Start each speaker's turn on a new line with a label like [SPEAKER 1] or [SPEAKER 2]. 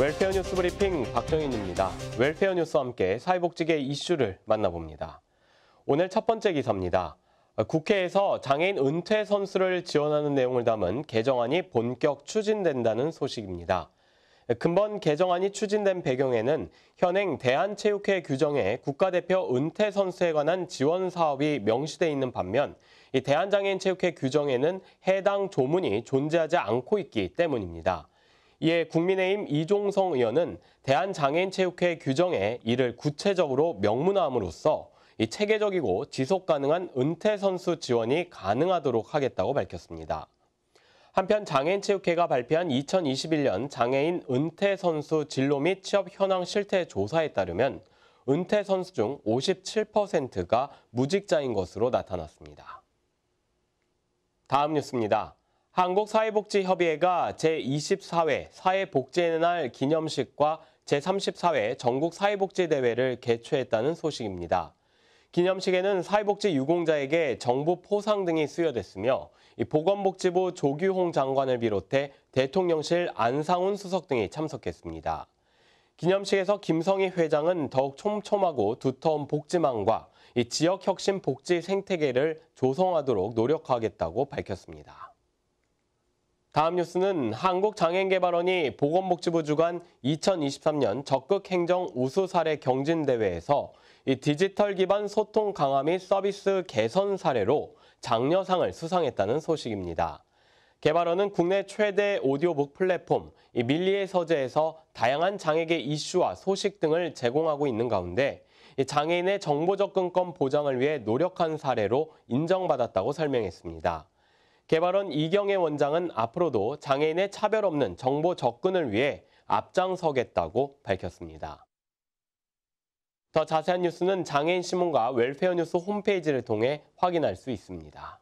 [SPEAKER 1] 웰페어 뉴스 브리핑 박정인입니다. 웰페어 뉴스와 함께 사회복지계 이슈를 만나봅니다. 오늘 첫 번째 기사입니다. 국회에서 장애인 은퇴 선수를 지원하는 내용을 담은 개정안이 본격 추진된다는 소식입니다. 금번 개정안이 추진된 배경에는 현행 대한체육회 규정에 국가대표 은퇴 선수에 관한 지원 사업이 명시되어 있는 반면 대한장애인체육회 규정에는 해당 조문이 존재하지 않고 있기 때문입니다. 이에 예, 국민의힘 이종성 의원은 대한장애인체육회 규정에 이를 구체적으로 명문화함으로써 체계적이고 지속가능한 은퇴 선수 지원이 가능하도록 하겠다고 밝혔습니다. 한편 장애인체육회가 발표한 2021년 장애인 은퇴 선수 진로 및 취업 현황 실태 조사에 따르면 은퇴 선수 중 57%가 무직자인 것으로 나타났습니다. 다음 뉴스입니다. 한국사회복지협의회가 제24회 사회복지의 날 기념식과 제34회 전국사회복지대회를 개최했다는 소식입니다. 기념식에는 사회복지 유공자에게 정부 포상 등이 수여됐으며 보건복지부 조규홍 장관을 비롯해 대통령실 안상훈 수석 등이 참석했습니다. 기념식에서 김성희 회장은 더욱 촘촘하고 두터운 복지망과 지역혁신 복지 생태계를 조성하도록 노력하겠다고 밝혔습니다. 다음 뉴스는 한국장애인개발원이 보건복지부 주관 2023년 적극행정 우수 사례 경진 대회에서 디지털 기반 소통 강화 및 서비스 개선 사례로 장려상을 수상했다는 소식입니다. 개발원은 국내 최대 오디오북 플랫폼 밀리의 서재에서 다양한 장애계 이슈와 소식 등을 제공하고 있는 가운데 장애인의 정보 접근권 보장을 위해 노력한 사례로 인정받았다고 설명했습니다. 개발원 이경혜 원장은 앞으로도 장애인의 차별 없는 정보 접근을 위해 앞장서겠다고 밝혔습니다. 더 자세한 뉴스는 장애인신문과 웰페어뉴스 홈페이지를 통해 확인할 수 있습니다.